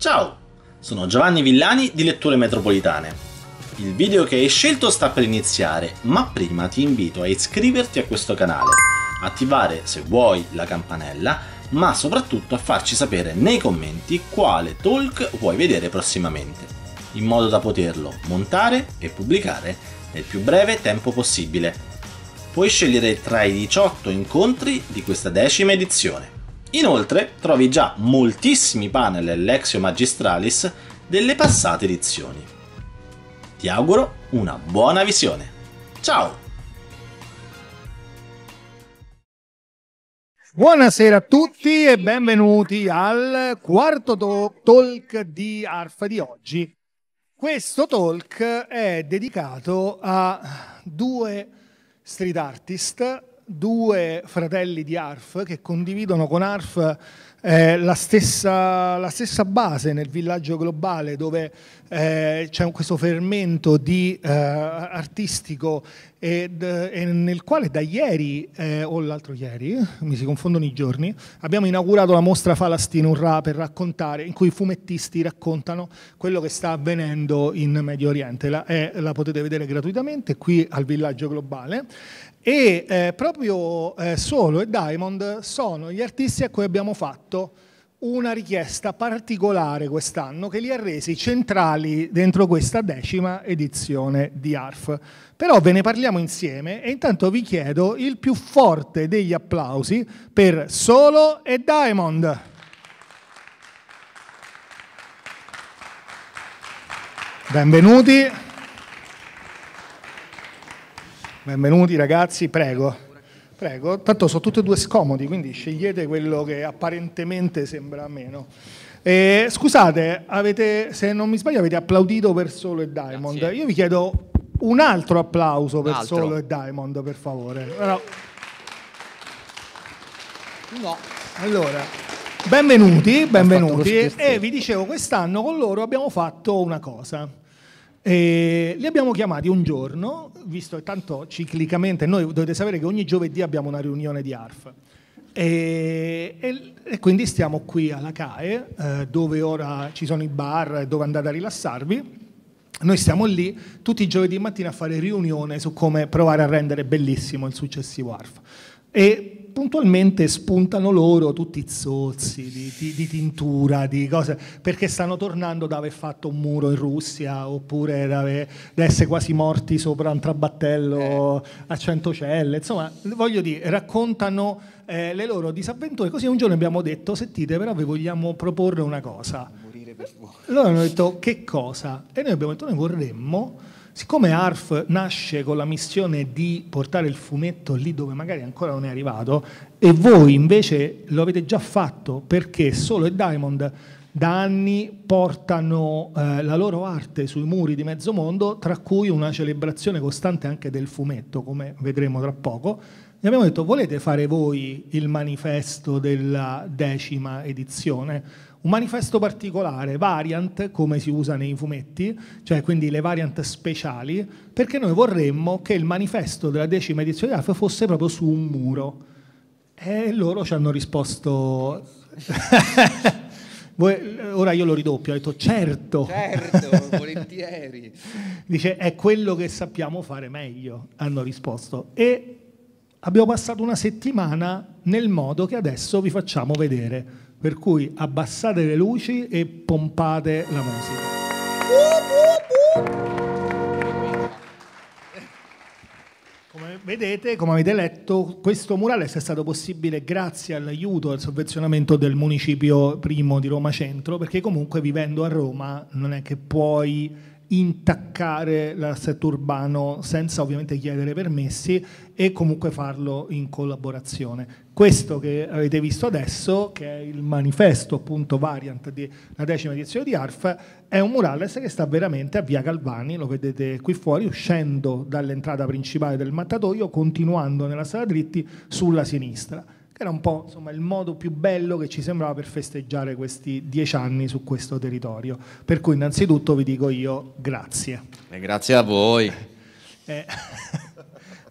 Ciao, sono Giovanni Villani di Letture Metropolitane. Il video che hai scelto sta per iniziare, ma prima ti invito a iscriverti a questo canale, attivare se vuoi la campanella, ma soprattutto a farci sapere nei commenti quale talk vuoi vedere prossimamente, in modo da poterlo montare e pubblicare nel più breve tempo possibile. Puoi scegliere tra i 18 incontri di questa decima edizione. Inoltre trovi già moltissimi panel Lexio Magistralis delle passate edizioni. Ti auguro una buona visione. Ciao! Buonasera a tutti e benvenuti al quarto talk di ARF di oggi. Questo talk è dedicato a due street artist due fratelli di Arf che condividono con Arf eh, la, stessa, la, stessa, base nel villaggio globale dove eh, c'è questo fermento di, eh, artistico ed, e nel quale da ieri eh, o l'altro ieri, mi si confondono i giorni, abbiamo inaugurato la mostra Falastin Ra per raccontare, in cui i fumettisti raccontano quello che sta avvenendo in Medio Oriente. La, eh, la potete vedere gratuitamente qui al villaggio globale. E eh, proprio eh, Solo e Diamond sono gli artisti a cui abbiamo fatto una richiesta particolare quest'anno che li ha resi centrali dentro questa decima edizione di ARF. Però ve ne parliamo insieme e intanto vi chiedo il più forte degli applausi per Solo e Diamond. Benvenuti. Benvenuti ragazzi, prego. Prego, tanto sono tutti e due scomodi, quindi scegliete quello che apparentemente sembra meno. E, eh, scusate, avete, se non mi sbaglio avete applaudito per Solo e Diamond. Grazie. Io vi chiedo un altro applauso per altro. Solo e Diamond, per favore. No. no. Allora, benvenuti, benvenuti. E vi dicevo, quest'anno con loro abbiamo fatto una cosa e li abbiamo chiamati un giorno, visto che tanto ciclicamente, noi dovete sapere che ogni giovedì abbiamo una riunione di ARF. E, e, e quindi stiamo qui alla CAE, eh, dove ora ci sono i bar, e dove andate a rilassarvi. Noi stiamo lì tutti i giovedì mattina a fare riunione su come provare a rendere bellissimo il successivo ARF. E puntualmente spuntano loro tutti i zozzi di, di, di, tintura, di cose, perché stanno tornando da aver fatto un muro in Russia oppure da, aver, da essere quasi morti sopra un trabattello eh. a Centocelle. Insomma, voglio dire, raccontano eh, le loro disavventure. Così un giorno abbiamo detto, sentite, però vi vogliamo proporre una cosa. Loro hanno detto, che cosa? E noi abbiamo detto, noi vorremmo Siccome ARF nasce con la missione di portare il fumetto lì dove magari ancora non è arrivato e voi invece lo avete già fatto perché Solo e Diamond da anni portano eh, la loro arte sui muri di mezzo mondo, tra cui una celebrazione costante anche del fumetto, come vedremo tra poco. E abbiamo detto, volete fare voi il manifesto della decima edizione? Un manifesto particolare, variant, come si usa nei fumetti, cioè quindi le variant speciali, perché noi vorremmo che il manifesto della decima edizione di AF fosse proprio su un muro. E loro ci hanno risposto... ora io lo ridoppio, ho detto certo. Certo, volentieri. Dice è quello che sappiamo fare meglio, hanno risposto. E abbiamo passato una settimana nel modo che adesso vi facciamo vedere. Per cui abbassate le luci e pompate la musica. Come vedete, come avete letto, questo murales è stato possibile grazie all'aiuto e al sovvenzionamento del municipio primo di Roma Centro, perché comunque vivendo a Roma non è che puoi intaccare l'assetto urbano senza ovviamente chiedere permessi e comunque farlo in collaborazione questo che avete visto adesso, che è il manifesto appunto variant della decima edizione di ARF, è un murales che sta veramente a via Galvani, lo vedete qui fuori, uscendo dall'entrata principale del mattatoio, continuando nella sala dritti sulla sinistra, che era un po' insomma, il modo più bello che ci sembrava per festeggiare questi dieci anni su questo territorio. Per cui innanzitutto vi dico io grazie. E grazie a voi. Eh.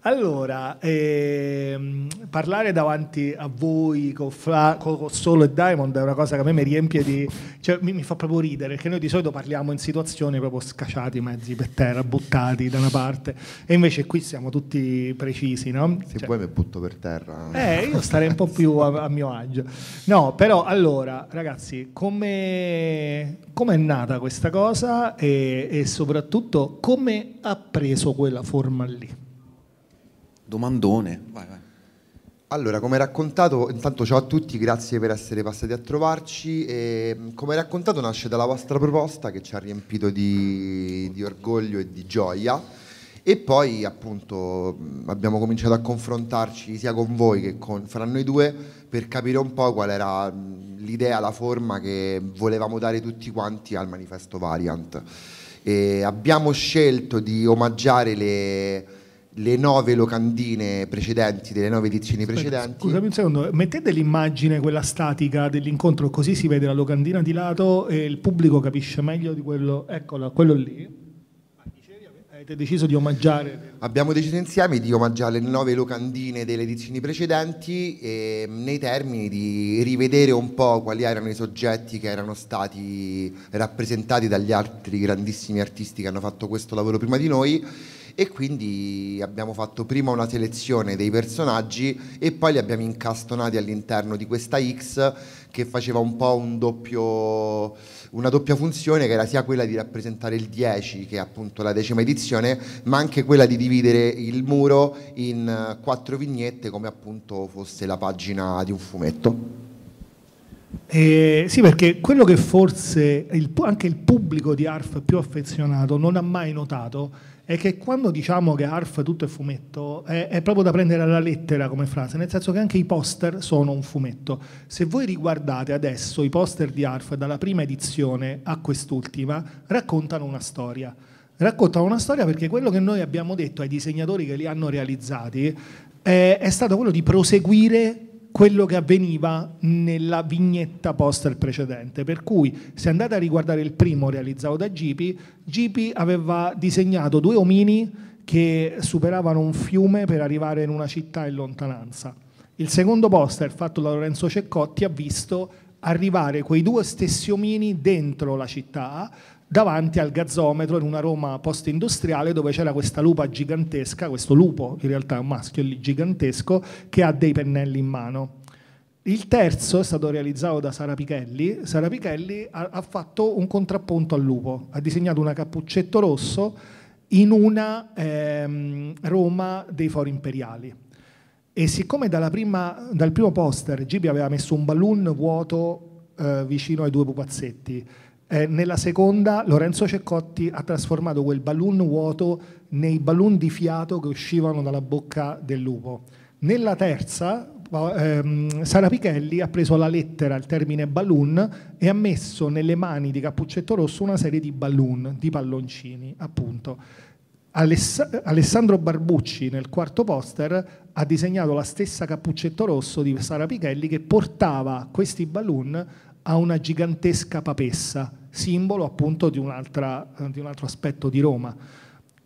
Allora, ehm, parlare davanti a voi con, Fra, con Solo e Diamond è una cosa che a me mi riempie di... Cioè, mi, mi, fa proprio ridere, perché noi di solito parliamo in situazioni proprio scacciati, mezzi per terra, buttati da una parte, e invece qui siamo tutti precisi, no? Se cioè, vuoi mi butto per terra. Eh, io starei un po' più a, a mio agio. No, però, allora, ragazzi, come è nata questa cosa e, e soprattutto come ha preso quella forma lì? domandone. Vai, vai. Allora, come raccontato, intanto ciao a tutti, grazie per essere passati a trovarci. E, ehm, come raccontato nasce dalla vostra proposta che ci ha riempito di, di orgoglio e di gioia e poi appunto mm, abbiamo cominciato a confrontarci sia con voi che con, fra noi due per capire un po' qual era mm, l'idea, la forma che volevamo dare tutti quanti al manifesto Variant. E abbiamo scelto di omaggiare le le nove locandine precedenti, delle nove edizioni precedenti. Scusami un secondo, mettete l'immagine, quella statica dell'incontro, così si vede la locandina di lato e il pubblico capisce meglio di quello, eccola, quello lì. Avete deciso di omaggiare? Abbiamo deciso insieme di omaggiare le nove locandine delle edizioni precedenti e mm, nei termini di rivedere un po' quali erano i soggetti che erano stati rappresentati dagli altri grandissimi artisti che hanno fatto questo lavoro prima di noi e quindi abbiamo fatto prima una selezione dei personaggi e poi li abbiamo incastonati all'interno di questa X che faceva un po' un doppio, una doppia funzione che era sia quella di rappresentare il 10 che è appunto la decima edizione ma anche quella di dividere il muro in eh, quattro vignette come appunto fosse la pagina di un fumetto. Eh, sì, perché quello che forse il, anche il pubblico di ARF più affezionato non ha mai notato è che quando diciamo che ARF tutto è fumetto, è, è, proprio da prendere alla lettera come frase, nel senso che anche i poster sono un fumetto. Se voi riguardate adesso i poster di ARF dalla prima edizione a quest'ultima, raccontano una storia. Raccontano una storia perché quello che noi abbiamo detto ai disegnatori che li hanno realizzati è, eh, è stato quello di proseguire quello che avveniva nella vignetta poster precedente. Per cui se andate a riguardare il primo realizzato da Gipi, Gipi aveva disegnato due omini che superavano un fiume per arrivare in una città in lontananza. Il secondo poster fatto da Lorenzo Ceccotti ha visto arrivare quei due stessi omini dentro la città, davanti al gazzometro in una Roma post-industriale dove c'era questa lupa gigantesca, questo lupo in realtà è un maschio lì gigantesco, che ha dei pennelli in mano. Il terzo è stato realizzato da Sara Pichelli. Sara Pichelli ha, ha fatto un contrappunto al lupo, ha disegnato una cappuccetto rosso in una ehm, Roma dei fori imperiali e siccome prima, dal primo poster Gibi aveva messo un balloon vuoto eh, vicino ai due pupazzetti, eh, nella seconda Lorenzo Ceccotti ha trasformato quel balloon vuoto nei balloon di fiato che uscivano dalla bocca del lupo. Nella terza ehm, Sara Pichelli ha preso la lettera il termine balloon e ha messo nelle mani di Cappuccetto Rosso una serie di balloon, di palloncini appunto. Aless- Alessandro Barbucci nel quarto poster ha disegnato la stessa cappuccetto rosso di Sara Pichelli che portava questi balloon a una gigantesca papessa, simbolo appunto di, di un altro aspetto di Roma.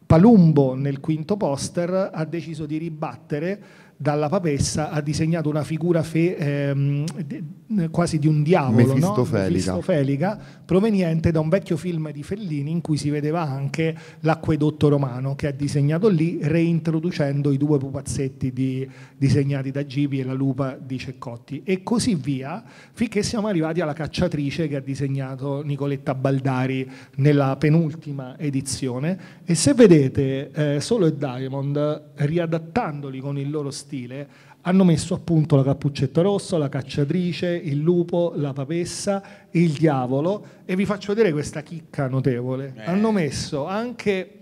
Palumbo nel quinto poster ha deciso di ribattere dalla papessa ha disegnato una figura fe, ehm, quasi di un diavolo, mefistofelica. No? mefistofelica, proveniente da un vecchio film di Fellini in cui si vedeva anche l'acquedotto romano che ha disegnato lì, reintroducendo i due pupazzetti di, disegnati da Gibi e la lupa di Ceccotti e così via, finché siamo arrivati alla cacciatrice che ha disegnato Nicoletta Baldari nella penultima edizione. E se vedete, eh, Solo e Diamond, riadattandoli con il loro stile, stile, hanno messo appunto la cappuccetta rossa, la cacciatrice, il lupo, la papessa, il diavolo e vi faccio vedere questa chicca notevole. Eh. Hanno messo anche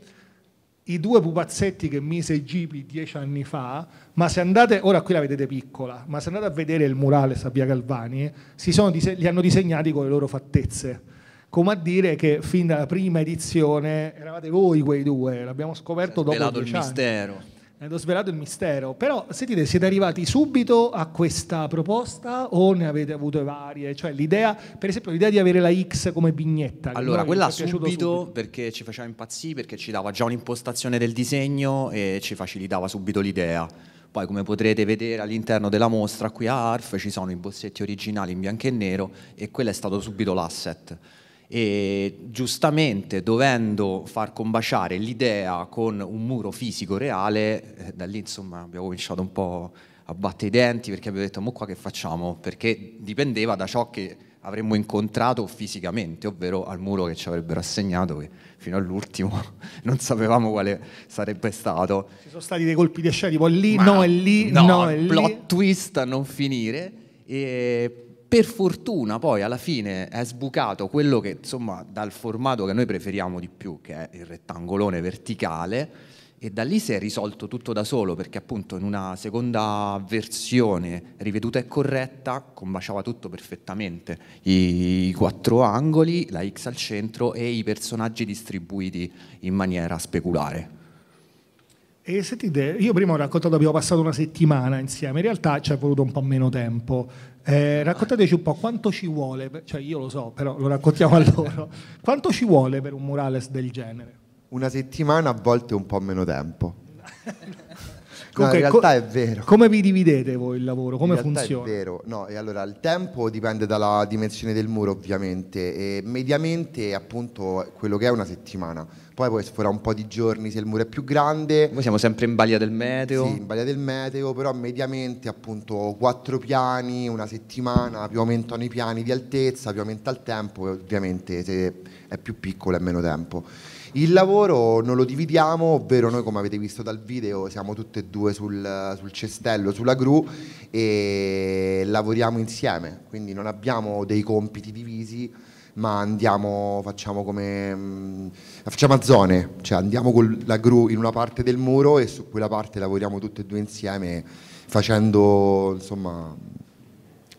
i due pupazzetti che mise Gipi dieci anni fa, ma se andate, ora qui la vedete piccola, ma se andate a vedere il murale a via Galvani, dise- li hanno disegnati con le loro fattezze come a dire che fin dalla prima edizione eravate voi quei due, l'abbiamo scoperto cioè, dopo dieci anni. mistero. Nello svelato il mistero, però sentite, siete arrivati subito a questa proposta o ne avete avute varie? Cioè l'idea, per esempio l'idea di avere la X come vignetta. Allora, quella subito, subito perché ci faceva impazzire, perché ci dava già un'impostazione del disegno e ci facilitava subito l'idea. Poi come potrete vedere all'interno della mostra qui a ARF ci sono i bossetti originali in bianco e nero e quello è stato subito l'asset e giustamente dovendo far combaciare l'idea con un muro fisico reale, eh, da lì insomma abbiamo cominciato un po' a battere i denti perché abbiamo detto ma qua che facciamo? Perché dipendeva da ciò che avremmo incontrato fisicamente, ovvero al muro che ci avrebbero assegnato, che fino all'ultimo non sapevamo quale sarebbe stato. Ci sono stati dei colpi di scena tipo lì, Ma no è lì, no, no è lì. Plot twist a non finire. E per fortuna poi alla fine è sbucato quello che insomma dal formato che noi preferiamo di più, che è il rettangolone verticale, e da lì si è risolto tutto da solo perché appunto in una seconda versione riveduta e corretta combaciava tutto perfettamente i quattro angoli, la X al centro e i personaggi distribuiti in maniera speculare. E sentite, io prima ho raccontato che abbiamo passato una settimana insieme, in realtà ci è voluto un po' meno tempo eh, raccontateci un po' quanto ci vuole, cioè io lo so, però lo raccontiamo a loro, quanto ci vuole per un murales del genere? Una settimana, a volte un po' meno tempo. Comunque, no, in realtà co- è vero. Come vi dividete voi il lavoro? Come funziona? È vero, no, e allora il tempo dipende dalla dimensione del muro ovviamente, e mediamente appunto quello che è una settimana, poi poi sfora un po' di giorni se il muro è più grande. Noi siamo sempre in balia del meteo. Sì, in balia del meteo, però mediamente appunto quattro piani, una settimana, più aumentano i piani di altezza, più aumenta il tempo e ovviamente se è più piccolo è meno tempo. Il lavoro non lo dividiamo, ovvero noi come avete visto dal video siamo tutte e due sul, sul cestello, sulla gru e lavoriamo insieme, quindi non abbiamo dei compiti divisi ma andiamo, facciamo come mm, facciamo a zone, cioè andiamo con la gru in una parte del muro e su quella parte lavoriamo tutte e due insieme facendo insomma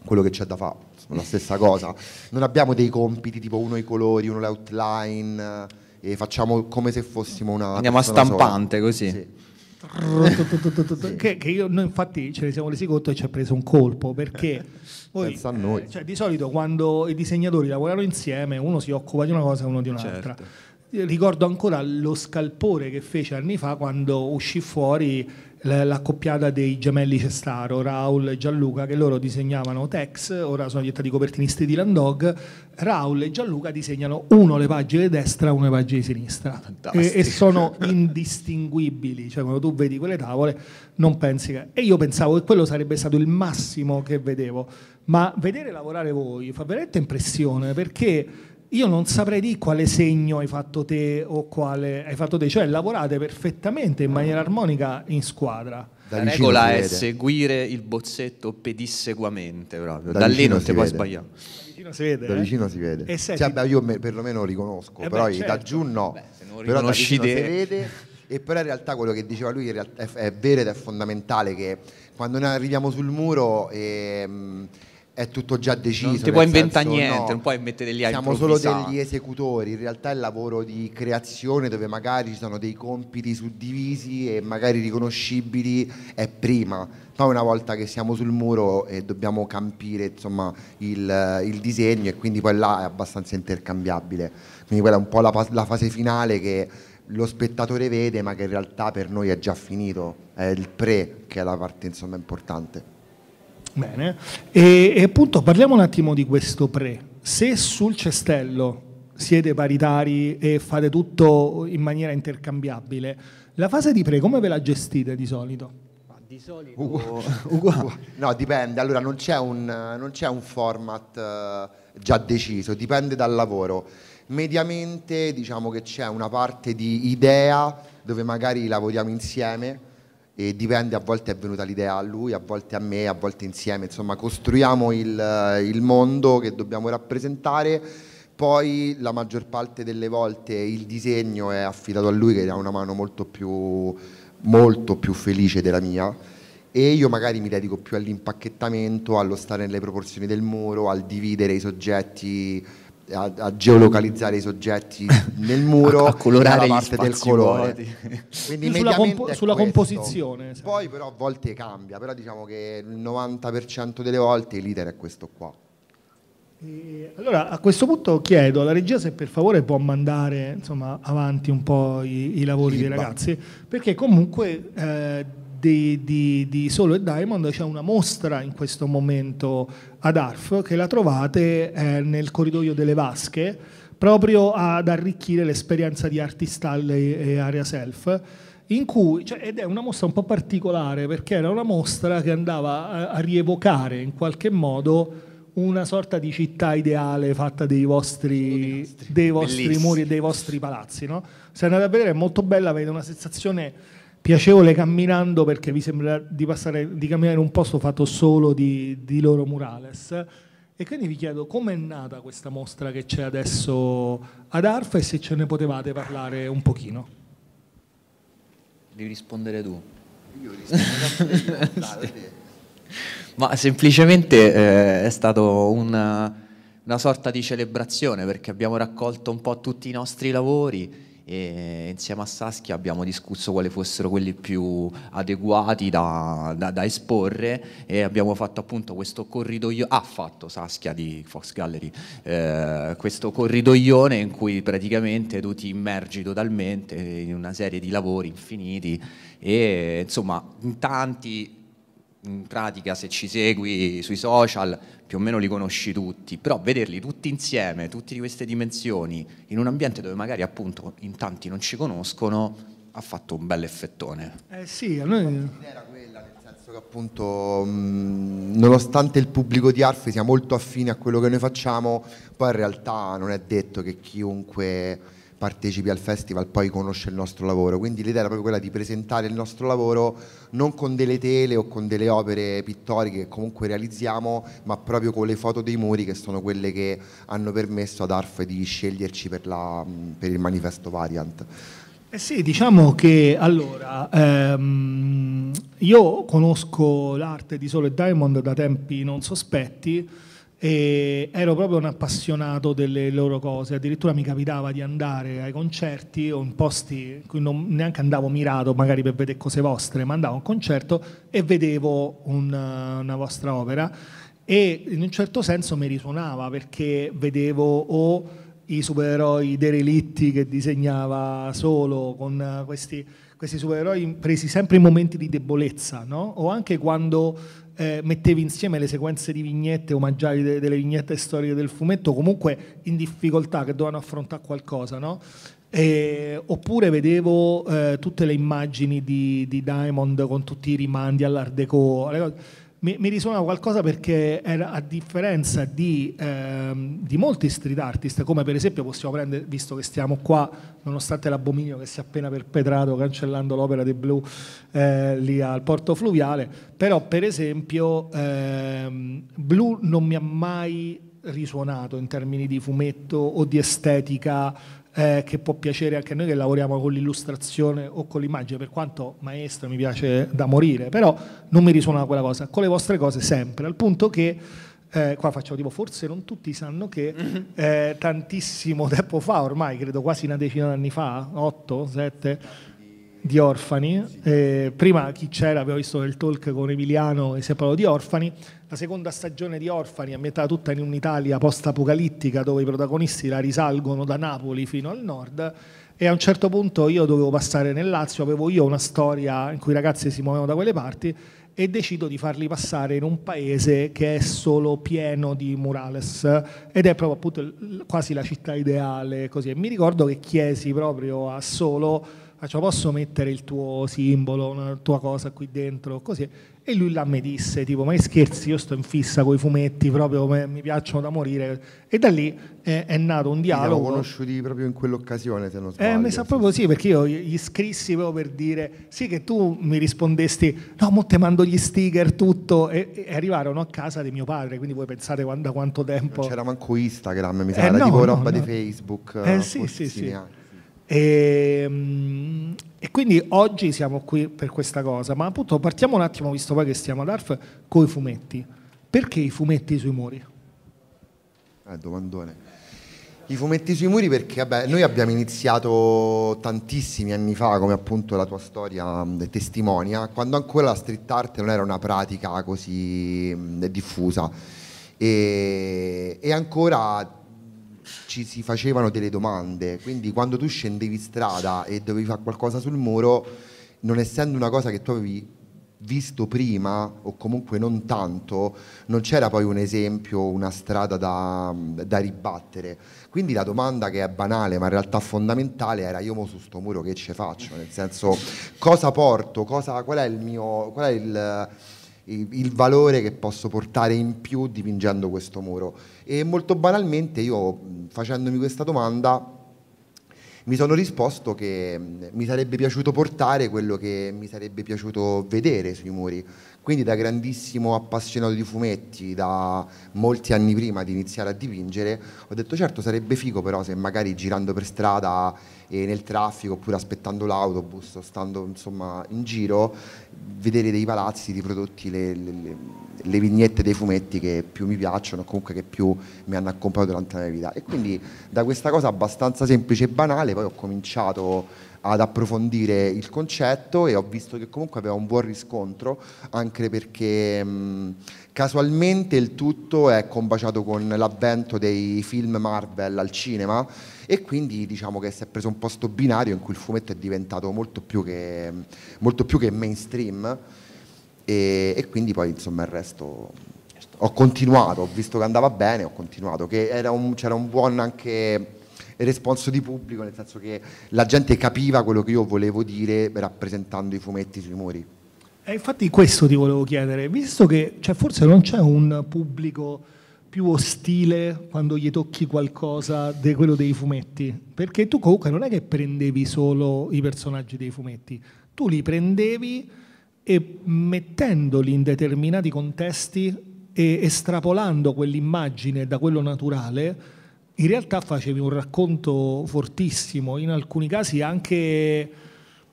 quello che c'è da fare, la stessa cosa. Non abbiamo dei compiti tipo uno i colori, uno l'outline e facciamo come se fossimo una... Andiamo a stampante sola. così. Sì. Che, che, io, noi infatti ce ne siamo resi conto e ci ha preso un colpo perché voi, eh, cioè, di solito quando i disegnatori lavorano insieme uno si occupa di una cosa e uno di un'altra certo ricordo ancora lo scalpore che fece anni fa quando uscì fuori l'accoppiata dei gemelli Cestaro, Raul e Gianluca, che loro disegnavano Tex, ora sono diventati copertinisti di Landog. Raul e Gianluca disegnano uno le pagine di destra, uno le pagine di sinistra e, e, sono indistinguibili, cioè quando tu vedi quelle tavole non pensi che... E io pensavo che quello sarebbe stato il massimo che vedevo, ma vedere lavorare voi fa veramente impressione perché io non saprei di quale segno hai fatto te o quale hai fatto te, cioè lavorate perfettamente in maniera armonica in squadra. Da La regola è seguire il bozzetto pedisseguamente, proprio. Da, da lì non ti puoi sbagliare. Da vicino si vede. Da eh? vicino eh? si vede. E eh, senti... sì, cioè, vabbè, io me, perlomeno riconosco, eh però beh, certo. da giù no. Beh, se non però da si vede. E però in realtà quello che diceva lui è, è, vero ed è fondamentale che quando noi arriviamo sul muro... E, ehm, è tutto già deciso. Non ti puoi inventare niente, no, non puoi mettere degli altri. Siamo solo degli esecutori, in realtà è il lavoro di creazione dove magari ci sono dei compiti suddivisi e magari riconoscibili è prima. Poi una volta che siamo sul muro e dobbiamo campire insomma, il, il disegno e quindi poi là è abbastanza intercambiabile. Quindi quella è un po' la, la fase finale che lo spettatore vede ma che in realtà per noi è già finito, è il pre che è la parte insomma, importante. Bene, e, e appunto parliamo un attimo di questo pre. Se sul cestello siete paritari e fate tutto in maniera intercambiabile, la fase di pre come ve la gestite di solito? di solito uguale. uguale. No, dipende. Allora non c'è un, non c'è un format uh, già deciso, dipende dal lavoro. Mediamente diciamo che c'è una parte di idea dove magari lavoriamo insieme e dipende, a volte è venuta l'idea a lui, a volte a me, a volte insieme, insomma costruiamo il, il mondo che dobbiamo rappresentare, poi la maggior parte delle volte il disegno è affidato a lui che ha una mano molto più, molto più felice della mia e io magari mi dedico più all'impacchettamento, allo stare nelle proporzioni del muro, al dividere i soggetti a, a, geolocalizzare i soggetti nel muro a, a colorare la parte del colore quindi sulla, compo- sulla composizione sì. poi però a volte cambia però diciamo che il 90% delle volte l'iter è questo qua e allora a questo punto chiedo alla regia se per favore può mandare insomma, avanti un po' i, i lavori Liba. dei ragazzi, perché comunque eh, di, di, di, Solo e Diamond c'è una mostra in questo momento ad ARF che la trovate eh, nel corridoio delle vasche proprio ad arricchire l'esperienza di Artistall e, e eh, Area Self cui, cioè, ed è una mostra un po' particolare perché era una mostra che andava a, a rievocare in qualche modo una sorta di città ideale fatta dei vostri, dei vostri muri e dei vostri palazzi. No? Se andate a vedere è molto bella, avete una sensazione piacevole camminando perché vi sembra di, passare, di camminare in un posto fatto solo di, di loro murales. E quindi vi chiedo com'è nata questa mostra che c'è adesso ad Arfa e se ce ne potevate parlare un pochino. Devi rispondere tu. Io rispondo. sì. Ma semplicemente eh, è stato un una sorta di celebrazione perché abbiamo raccolto un po' tutti i nostri lavori e insieme a Saskia abbiamo discusso quali fossero quelli più adeguati da, da, da esporre e abbiamo fatto appunto questo corridoio, ha fatto Saskia di Fox Gallery, eh, questo corridoione in cui praticamente tu ti immergi totalmente in una serie di lavori infiniti e insomma in tanti in pratica se ci segui sui social più o meno li conosci tutti, però vederli tutti insieme, tutti di queste dimensioni, in un ambiente dove magari appunto in tanti non ci conoscono, ha fatto un bel effettone. Eh sì, a noi... Era quella, nel senso che appunto, mh, mm, nonostante il pubblico di Arfi sia molto affine a quello che noi facciamo, poi in realtà non è detto che chiunque partecipi al festival poi conosce il nostro lavoro. Quindi l'idea era proprio quella di presentare il nostro lavoro non con delle tele o con delle opere pittoriche che comunque realizziamo, ma proprio con le foto dei muri che sono quelle che hanno permesso ad ARF di sceglierci per, la, per il manifesto Variant. Eh sì, diciamo che allora ehm, io conosco l'arte di Sole Diamond da tempi non sospetti e ero proprio un appassionato delle loro cose, addirittura mi capitava di andare ai concerti o in posti in cui non neanche andavo mirato magari per vedere cose vostre, ma andavo a un concerto e vedevo un, una vostra opera e in un certo senso mi risuonava perché vedevo o i supereroi derelitti che disegnava solo con questi questi supereroi presi sempre in momenti di debolezza, no? o anche quando eh, mettevi insieme le sequenze di vignette omaggiali de- delle vignette storiche del fumetto, comunque in difficoltà che dovevano affrontare qualcosa, no? Eh, oppure vedevo eh, tutte le immagini di, di, Diamond con tutti i rimandi all'Art Deco mi, mi risuona qualcosa perché era, a differenza di, ehm, di, molti street artist, come per esempio possiamo prendere, visto che stiamo qua, nonostante l'abominio che si è appena perpetrato cancellando l'opera di Blue eh, lì al porto fluviale, però per esempio ehm, Blue non mi ha mai risuonato in termini di fumetto o di estetica eh, che può piacere anche a noi che lavoriamo con l'illustrazione o con l'immagine, per quanto maestro mi piace da morire, però non mi risuona quella cosa, con le vostre cose sempre, al punto che eh, qua facciamo tipo forse non tutti sanno che mm-hmm. eh, tantissimo tempo fa, ormai credo quasi una decina d'anni fa, 8, 7, di orfani, eh, prima chi c'era, abbiamo visto nel talk con Emiliano e si è parlato di orfani, la seconda stagione di Orfani, ambientata tutta in un'Italia post-apocalittica dove i protagonisti la risalgono da Napoli fino al nord e a un certo punto io dovevo passare nel Lazio, avevo io una storia in cui i ragazzi si muovevano da quelle parti e decido di farli passare in un paese che è solo pieno di murales ed è proprio appunto quasi la città ideale così. E mi ricordo che chiesi proprio a Solo faccio posso mettere il tuo simbolo, una tua cosa qui dentro, così. E lui là mi disse, tipo, ma scherzi, io sto in fissa con i fumetti, proprio mi piacciono da morire. E da lì è, eh, è nato un dialogo. L'avevo conosciuti proprio in quell'occasione, se non sbaglio. Eh, mi sa proprio sì, perché io gli scrissi proprio per dire, sì che tu mi rispondesti, no, mo te mando gli sticker, tutto, e, e arrivarono a casa di mio padre, quindi voi pensate quando, da quanto tempo... Non c'era manco Instagram, mi sa, eh, era no, tipo no, roba no. di Facebook. Eh sì, sì, sì. E, e quindi oggi siamo qui per questa cosa, ma appunto partiamo un attimo, visto poi che stiamo all'ARF, con i fumetti. Perché i fumetti sui muri? Eh, domandone. I fumetti sui muri perché vabbè, noi abbiamo iniziato tantissimi anni fa, come appunto la tua storia testimonia, quando ancora la street art non era una pratica così diffusa e, e ancora ci si facevano delle domande, quindi quando tu scendevi strada e dovevi fare qualcosa sul muro, non essendo una cosa che tu avevi visto prima o comunque non tanto, non c'era poi un esempio, una strada da, da ribattere. Quindi la domanda che è banale ma in realtà fondamentale era io mo su sto muro che ce faccio, nel senso cosa porto, cosa, qual è il mio, qual è il il valore che posso portare in più dipingendo questo muro. E molto banalmente io facendomi questa domanda mi sono risposto che mi sarebbe piaciuto portare quello che mi sarebbe piaciuto vedere sui muri. Quindi da grandissimo appassionato di fumetti, da molti anni prima di iniziare a dipingere, ho detto certo sarebbe figo però se magari girando per strada eh, nel traffico oppure aspettando l'autobus o stando insomma, in giro, vedere dei palazzi riprodotti le, le, le, vignette dei fumetti che più mi piacciono, comunque che più mi hanno accompagnato durante la mia vita. E quindi da questa cosa abbastanza semplice e banale poi ho cominciato ad approfondire il concetto e ho visto che comunque aveva un buon riscontro, anche perché mh, mm, casualmente il tutto è combaciato con l'avvento dei film Marvel al cinema e quindi diciamo che si è preso un posto binario in cui il fumetto è diventato molto più che, mm, molto più che mainstream e, e quindi poi insomma il resto ho continuato, ho visto che andava bene, ho continuato, che un, c'era un buon anche responso di pubblico, nel senso che la gente capiva quello che io volevo dire rappresentando i fumetti sui muri. E eh, infatti questo ti volevo chiedere, visto che cioè, forse non c'è un pubblico più ostile quando gli tocchi qualcosa di quello dei fumetti, perché tu comunque non è che prendevi solo i personaggi dei fumetti, tu li prendevi e mettendoli in determinati contesti e estrapolando quell'immagine da quello naturale, in realtà facevi un racconto fortissimo, in alcuni casi anche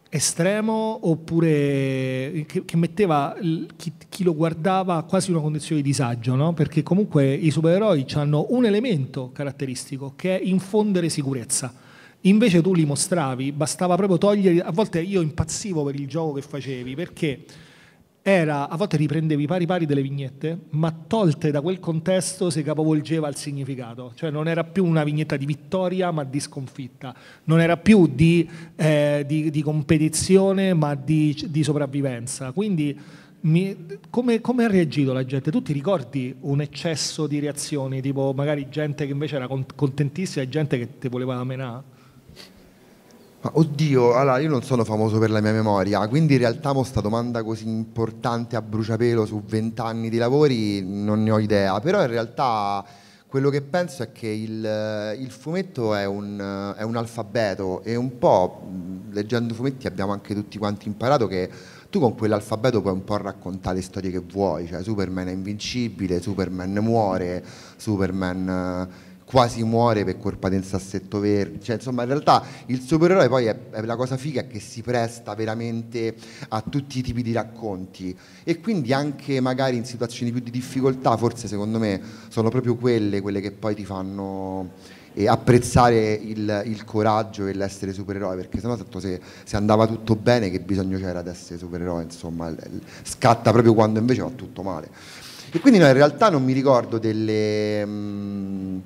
estremo oppure che, che metteva il, chi, chi, lo guardava quasi in una condizione di disagio, no? perché comunque i supereroi hanno un elemento caratteristico che è infondere sicurezza. Invece tu li mostravi, bastava proprio togliere, a volte io impazzivo per il gioco che facevi, perché era, a volte riprendevi pari pari delle vignette, ma tolte da quel contesto si capovolgeva il significato, cioè non era più una vignetta di vittoria ma di sconfitta, non era più di, eh, di, di competizione ma di, di sopravvivenza. Quindi mi, come, come, ha reagito la gente? Tu ti ricordi un eccesso di reazioni, tipo magari gente che invece era contentissima e gente che ti voleva menare? Ma oddio, allora io non sono famoso per la mia memoria, quindi in realtà mo sta domanda così importante a bruciapelo su vent'anni di lavori non ne ho idea, però in realtà quello che penso è che il, il fumetto è un, è un, alfabeto e un po' leggendo fumetti abbiamo anche tutti quanti imparato che tu con quell'alfabeto puoi un po' raccontare le storie che vuoi, cioè Superman è invincibile, Superman muore, Superman eh, quasi muore per colpa del sassetto verde. Cioè, insomma, in realtà il supereroe poi è, è, la cosa figa che si presta veramente a tutti i tipi di racconti e quindi anche magari in situazioni più di difficoltà, forse secondo me sono proprio quelle, quelle che poi ti fanno eh, apprezzare il, il, coraggio e l'essere supereroe, perché sennò tanto se, se andava tutto bene che bisogno c'era di essere supereroe, insomma, scatta proprio quando invece va tutto male. E quindi no, in realtà non mi ricordo delle... Mh, mm,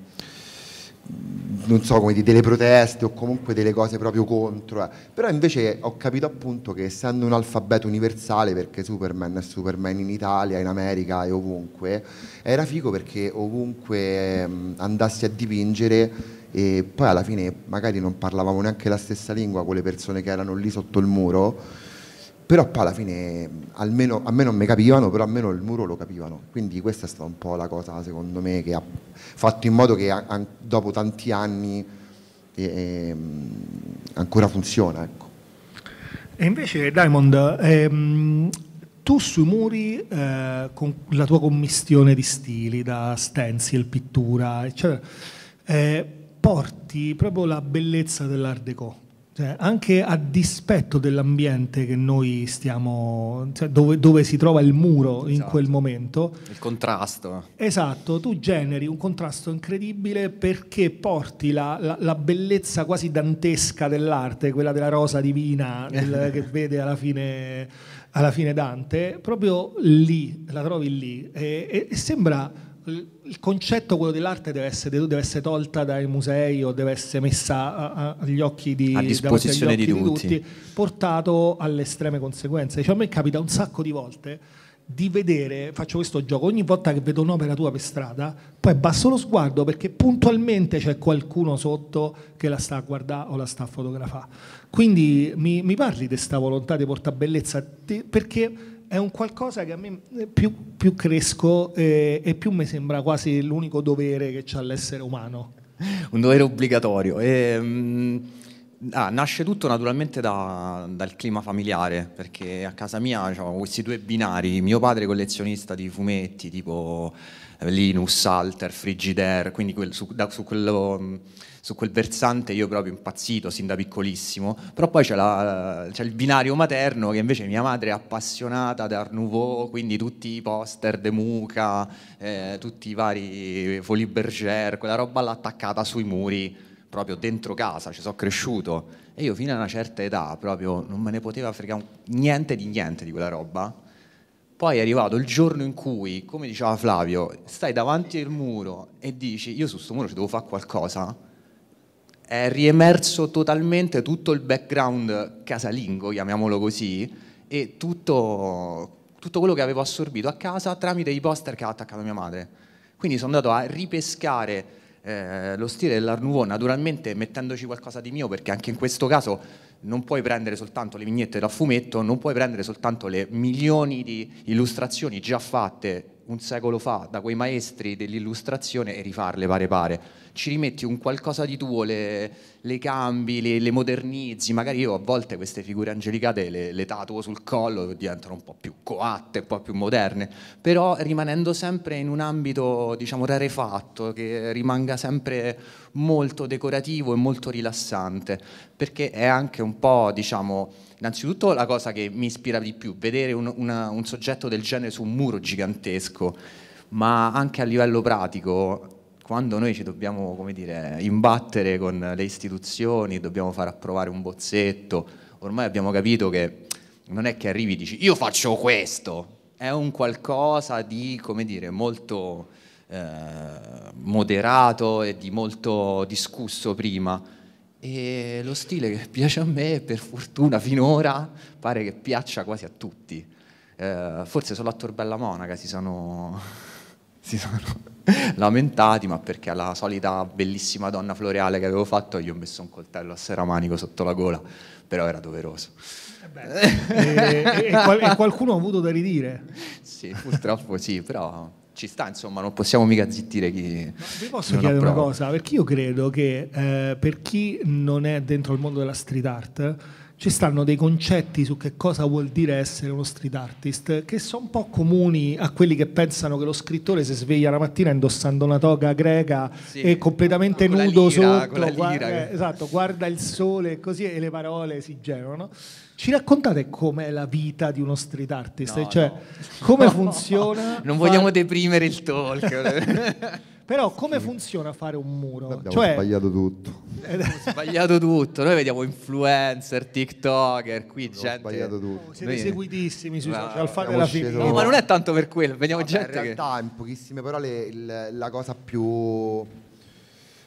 non so come dire, delle proteste o comunque delle cose proprio contro, eh. però invece ho capito appunto che essendo un alfabeto universale, perché Superman è Superman in Italia, in America e ovunque, era figo perché ovunque mh, ehm, andassi a dipingere e poi alla fine magari non parlavamo neanche la stessa lingua con le persone che erano lì sotto il muro però poi alla fine almeno, a me non mi capivano, però almeno il muro lo capivano, quindi questa è stata un po' la cosa secondo me che ha fatto in modo che a, a, dopo tanti anni e, eh, ehm, ancora funziona. Ecco. E invece Diamond, ehm, tu sui muri, eh, con la tua commistione di stili, da stencil, pittura, eccetera, eh, porti proprio la bellezza dell'art déco cioè, anche a dispetto dell'ambiente che noi stiamo, cioè dove, dove, si trova il muro esatto. in quel momento. Il contrasto. Esatto, tu generi un contrasto incredibile perché porti la, la, la bellezza quasi dantesca dell'arte, quella della rosa divina del, che vede alla fine, alla fine, Dante, proprio lì, la trovi lì e, e, e sembra il concetto quello dell'arte deve essere, deve essere, tolta dai musei o deve essere messa a, a, agli occhi di, a disposizione di tutti. di, tutti. portato alle estreme conseguenze. Cioè, a me capita un sacco di volte di vedere, faccio questo gioco, ogni volta che vedo un'opera tua per strada, poi basso lo sguardo perché puntualmente c'è qualcuno sotto che la sta a guardare o la sta a fotografare. Quindi mi, mi parli di questa volontà di portare bellezza, perché è un qualcosa che a me eh, più, più cresco eh, e più mi sembra quasi l'unico dovere che ha l'essere umano. Un dovere obbligatorio. E, ehm, mh, ah, nasce tutto naturalmente da, dal clima familiare, perché a casa mia c'erano questi due binari. Mio padre collezionista di fumetti tipo Linus, Alter, Frigidaire, quindi quel, su, da, su quello... Mh, mm, su quel versante io proprio impazzito sin da piccolissimo, però poi c'è, la, c'è il binario materno che invece mia madre è appassionata da Art Nouveau, quindi tutti i poster de Muca, eh, tutti i vari Folie Berger, quella roba l'ha attaccata sui muri proprio dentro casa, ci sono cresciuto e io fino a una certa età proprio non me ne poteva fregare niente di niente di quella roba. Poi è arrivato il giorno in cui, come diceva Flavio, stai davanti al muro e dici io su questo muro ci devo fare qualcosa è riemerso totalmente tutto il background casalingo, chiamiamolo così, e tutto, tutto quello che avevo assorbito a casa tramite i poster che ha attaccato mia madre. Quindi sono andato a ripescare eh, lo stile dell'Art Nouveau, naturalmente mettendoci qualcosa di mio, perché anche in questo caso non puoi prendere soltanto le vignette da fumetto, non puoi prendere soltanto le milioni di illustrazioni già fatte un secolo fa da quei maestri dell'illustrazione e rifarle pare pare ci rimetti un qualcosa di tuo, le, le cambi, le, le, modernizzi, magari io a volte queste figure angelicate le, le tatuo sul collo, diventano un po' più coatte, un po' più moderne, però rimanendo sempre in un ambito diciamo rarefatto, che rimanga sempre molto decorativo e molto rilassante, perché è anche un po' diciamo... Innanzitutto la cosa che mi ispira di più, vedere un, una, un soggetto del genere su un muro gigantesco, ma anche a livello pratico quando noi ci dobbiamo dire, imbattere con le istituzioni, dobbiamo far approvare un bozzetto, ormai abbiamo capito che non è che arrivi e dici io faccio questo, è un qualcosa di dire, molto eh, moderato e di molto discusso prima. E lo stile che piace a me, per fortuna finora, pare che piaccia quasi a tutti. Eh, forse solo a Torbella Monaca si sono... si sono lamentati, ma perché alla solita bellissima donna floreale che avevo fatto gli ho messo un coltello a seramanico sotto la gola, però era doveroso. Eh e, e, e, qualcuno ha avuto da ridire. Sì, purtroppo sì, però ci sta, insomma, non possiamo mica zittire chi... Ma vi posso chiedere una cosa, perché io credo che eh, per chi non è dentro il mondo della street art ci stanno dei concetti su che cosa vuol dire essere uno street artist che sono un po' comuni a quelli che pensano che lo scrittore si sveglia la mattina indossando una toga greca sì, e completamente nudo lira, sotto, guarda, che... Eh, esatto, guarda il sole così e le parole si generano. Ci raccontate com'è la vita di uno street artist? No, cioè, no. come funziona? Non vogliamo far... deprimere il talk. Però come funziona fare un muro? Abbiamo cioè... sbagliato tutto. Eh, sbagliato tutto. Noi vediamo influencer, tiktoker, qui Abbiamo gente... sbagliato tutto. Oh, siete Noi... seguitissimi sui social, fate la sceso... No, ma non è tanto per quello, vediamo Vabbè, gente In realtà, che... in pochissime parole, il, la cosa più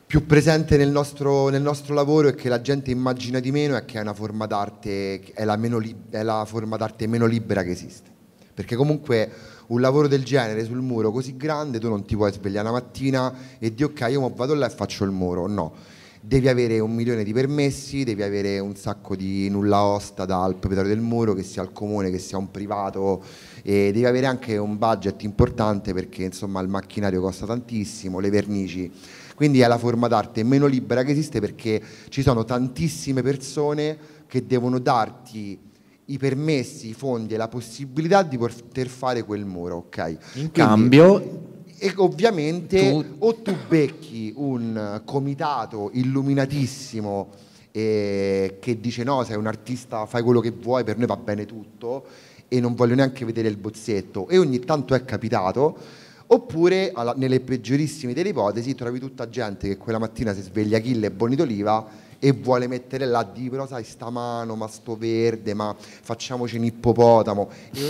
più presente nel nostro, nel nostro, lavoro e che la gente immagina di meno è che è una forma d'arte, è la, meno, è la forma d'arte meno libera che esiste. Perché comunque un lavoro del genere sul muro così grande, tu non ti puoi svegliare la mattina e dire ok, io vado là e faccio il muro, no. Devi avere un milione di permessi, devi avere un sacco di nulla osta dal proprietario del muro, che sia il comune, che sia un privato, e devi avere anche un budget importante perché insomma il macchinario costa tantissimo, le vernici quindi è la forma d'arte meno libera che esiste perché ci sono tantissime persone che devono darti i permessi, i fondi e la possibilità di poter fare quel muro, ok? In cambio e ovviamente tu... o tu becchi un comitato illuminatissimo eh, che dice no, sei un artista, fai quello che vuoi, per noi va bene tutto e non voglio neanche vedere il bozzetto e ogni tanto è capitato oppure alla, nelle peggiorissime delle ipotesi trovi tutta gente che quella mattina si sveglia Achille e Boni d'Oliva e vuole mettere là di però sai sta mano ma sto verde ma facciamoci un ippopotamo e, e,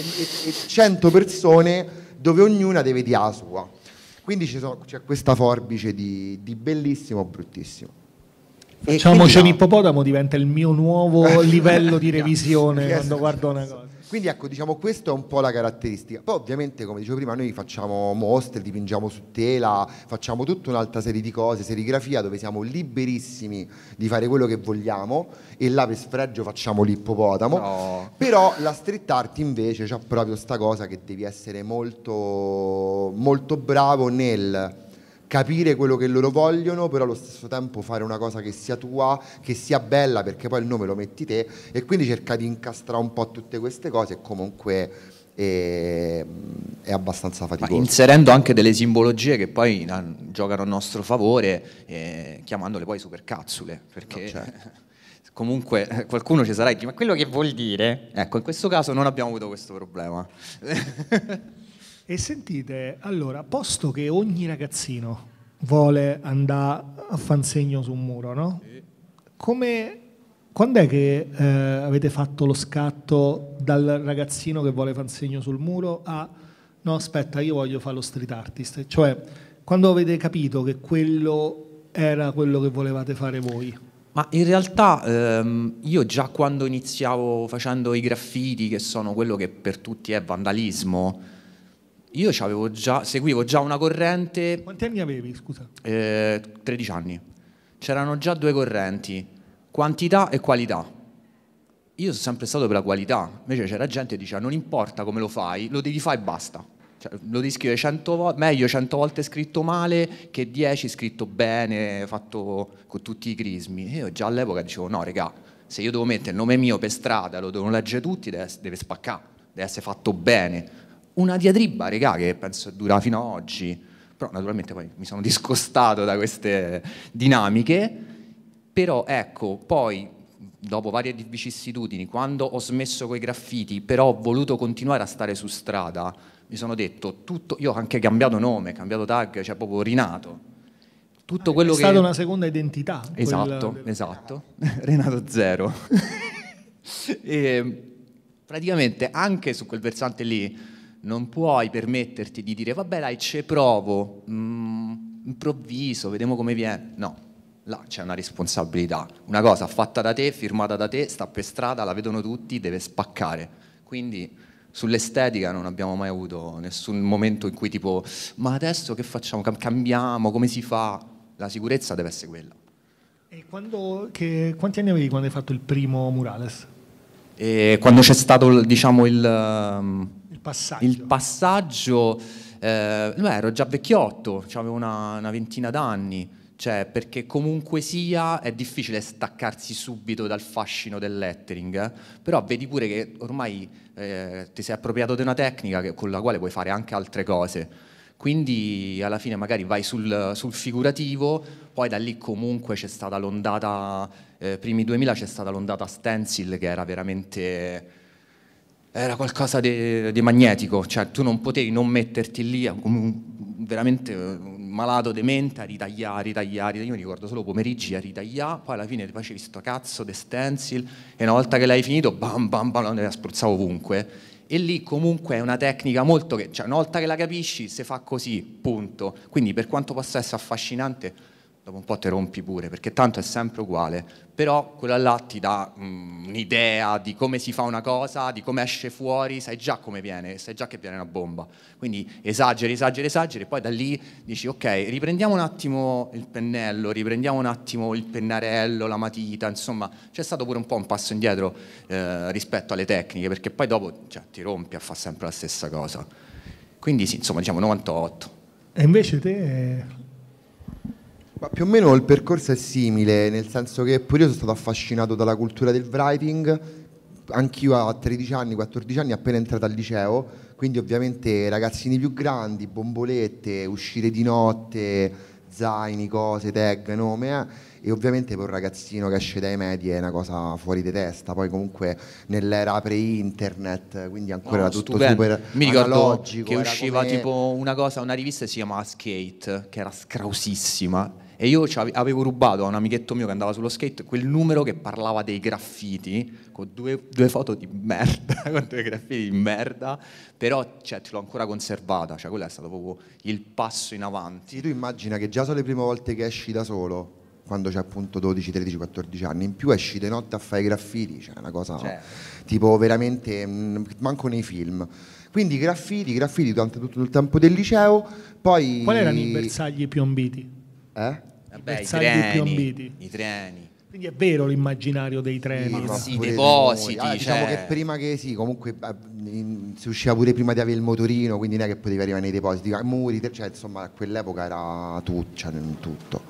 e 100 persone dove ognuna deve dire la sua quindi c'è questa forbice di, di bellissimo o bruttissimo Facciamoci un ippopotamo diventa il mio nuovo livello di revisione quando guardo una cosa. Quindi ecco, diciamo, questa è un po' la caratteristica. Poi ovviamente, come dicevo prima, noi facciamo mostre, dipingiamo su tela, facciamo tutta un'altra serie di cose, serigrafia, dove siamo liberissimi di fare quello che vogliamo e là per sfregio facciamo l'ippopotamo. No. Però la street art invece ha proprio sta cosa che devi essere molto, molto bravo nel capire quello che loro vogliono, però allo stesso tempo fare una cosa che sia tua, che sia bella, perché poi il nome lo metti te, e quindi cerca di incastrare un po' tutte queste cose e comunque e ehm, è abbastanza faticoso. Ma inserendo anche delle simbologie che poi eh, giocano a nostro favore, eh, chiamandole poi supercazzule, perché no, cioè. comunque eh, qualcuno ci sarà e dice ma quello che vuol dire? Ecco, in questo caso non abbiamo avuto questo problema. E sentite, allora, posto che ogni ragazzino vuole andare a fansegno su un muro, no? Come, quando è che eh, avete fatto lo scatto dal ragazzino che vuole fansegno sul muro a no aspetta io voglio fare lo street artist? Cioè, quando avete capito che quello era quello che volevate fare voi? Ma in realtà ehm, io già quando iniziavo facendo i graffiti, che sono quello che per tutti è vandalismo, io già, seguivo già una corrente. Quanti anni avevi, scusa? Eh, 13 anni. C'erano già due correnti, quantità e qualità. Io sono sempre stato per la qualità, invece c'era gente che diceva non importa come lo fai, lo devi fare e basta. Cioè, lo devi scrivere 100 volte, meglio 100 volte scritto male che 10 scritto bene, fatto con tutti i crismi. Io già all'epoca dicevo no regà, se io devo mettere il nome mio per strada, lo devono leggere tutti, deve, deve spaccare, deve essere fatto bene una diatriba, regà, che penso dura fino ad oggi, però naturalmente poi mi sono discostato da queste dinamiche, però ecco, poi dopo varie vicissitudini, quando ho smesso quei graffiti, però ho voluto continuare a stare su strada, mi sono detto tutto, io ho anche cambiato nome, cambiato tag, cioè proprio rinato. Tutto ah, quello è che... stata una seconda identità. Esatto, quel... esatto. Renato Zero. e praticamente anche su quel versante lì non puoi permetterti di dire vabbè dai ci provo, mh, mm, improvviso, vediamo come viene. No, là c'è una responsabilità. Una cosa fatta da te, firmata da te, sta per strada, la vedono tutti, deve spaccare. Quindi sull'estetica non abbiamo mai avuto nessun momento in cui tipo ma adesso che facciamo? cambiamo? Come si fa? La sicurezza deve essere quella. E quando, che, quanti anni avevi quando hai fatto il primo murales? E quando c'è stato diciamo il... Um, passaggio. Il passaggio eh, no, ero già vecchiotto, cioè avevo una, una ventina d'anni, cioè, perché comunque sia è difficile staccarsi subito dal fascino del lettering, eh? però vedi pure che ormai eh, ti sei appropriato di una tecnica che, con la quale puoi fare anche altre cose. Quindi alla fine magari vai sul, sul figurativo, poi da lì comunque c'è stata l'ondata, eh, primi 2000 c'è stata l'ondata stencil che era veramente era qualcosa di magnetico, cioè tu non potevi non metterti lì come un, veramente eh, un malato demente a ritagliare, ritagliare, io mi ricordo solo pomeriggi a ritagliare, poi alla fine facevi sto cazzo di stencil e una volta che l'hai finito bam bam bam, la spruzzavo ovunque e lì comunque è una tecnica molto che, cioè una volta che la capisci se fa così, punto, quindi per quanto possa essere affascinante dopo un po' te rompi pure perché tanto è sempre uguale, però quella là ti dà mh, mm, un'idea di come si fa una cosa, di come esce fuori, sai già come viene, sai già che viene una bomba. Quindi esageri, esageri, esageri, e poi da lì dici ok, riprendiamo un attimo il pennello, riprendiamo un attimo il pennarello, la matita, insomma c'è stato pure un po' un passo indietro eh, rispetto alle tecniche, perché poi dopo cioè, ti rompi a fare sempre la stessa cosa. Quindi sì, insomma diciamo 98. E invece te ma più o meno il percorso è simile, nel senso che pure io sono stato affascinato dalla cultura del writing, anch'io a 13 anni, 14 anni, appena entrato al liceo, quindi ovviamente ragazzini più grandi, bombolette, uscire di notte, zaini, cose, tag, nome, eh? e ovviamente per un ragazzino che esce dai medi è una cosa fuori di testa, poi comunque nell'era pre-internet, quindi ancora no, era tutto stupendo. super Mi ricordo che usciva come... tipo una cosa, una rivista si chiamava Skate, che era scrausissima, e io avevo rubato a un amichetto mio che andava sullo skate quel numero che parlava dei graffiti con due, due foto di merda, con due graffiti di merda, però cioè, ce l'ho ancora conservata, cioè quello è stato proprio il passo in avanti. Sì, tu immagina che già sono le prime volte che esci da solo, quando c'è appunto 12, 13, 14 anni, in più esci di notte a fare i graffiti, cioè una cosa cioè. tipo veramente mm, manco nei film. Quindi graffiti, graffiti durante tutto il tempo del liceo, poi... Quali erano i bersagli più ambiti? Eh? Vabbè, i, treni, i treni. Quindi è vero l'immaginario dei treni, sì, sì, depositi. Allora, ah, diciamo cioè... che prima che sì, comunque eh, si usciva pure prima di avere il motorino, quindi non è che potevi arrivare nei depositi, a muri, cioè insomma a quell'epoca era tutto, cioè, tutto.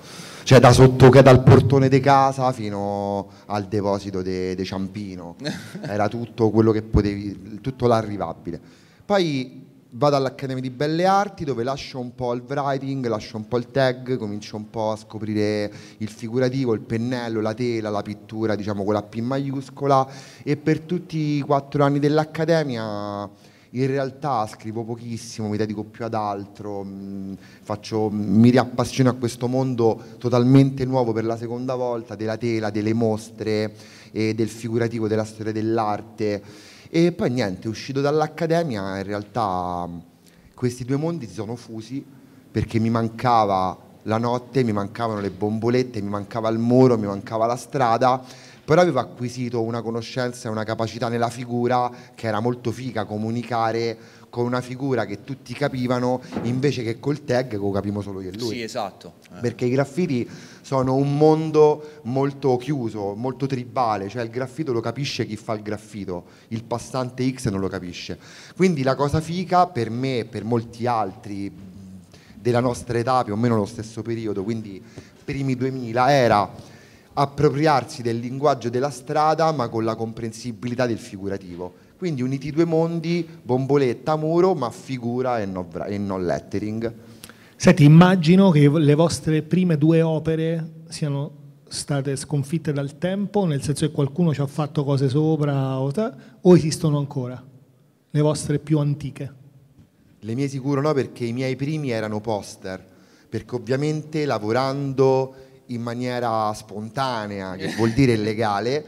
Cioè da sotto che dal portone di casa fino al deposito di de, de Ciampino, era tutto quello che potevi, tutto l'arrivabile. Poi vado all'Accademia di Belle Arti dove lascio un po' il writing, lascio un po' il tag, comincio un po' a scoprire il figurativo, il pennello, la tela, la pittura, diciamo con la P maiuscola e per tutti i quattro anni dell'Accademia in realtà scrivo pochissimo, mi dedico più ad altro, mm, faccio, mm, mi riappassiono a questo mondo totalmente nuovo per la seconda volta della tela, delle mostre, e del figurativo, della storia dell'arte e poi niente, uscito dall'accademia, in realtà questi due mondi si sono fusi perché mi mancava la notte, mi mancavano le bombolette, mi mancava il muro, mi mancava la strada però aveva acquisito una conoscenza e una capacità nella figura che era molto figa, comunicare con una figura che tutti capivano invece che col tag che lo capimo solo io e lui. Sì, esatto. Eh. Perché i graffiti sono un mondo molto chiuso, molto tribale, cioè il graffito lo capisce chi fa il graffito, il passante X non lo capisce. Quindi la cosa fica per me e per molti altri della nostra età, più o meno lo stesso periodo, quindi primi 2000, era appropriarsi del linguaggio della strada ma con la comprensibilità del figurativo. Quindi uniti due mondi, bomboletta, muro, ma figura e non, e non lettering. Senti, immagino che le vostre prime due opere siano state sconfitte dal tempo, nel senso che qualcuno ci ha fatto cose sopra o, ta, o esistono ancora, le vostre più antiche? Le mie sicuro no, perché i miei primi erano poster, perché ovviamente lavorando in maniera spontanea, che vuol dire illegale,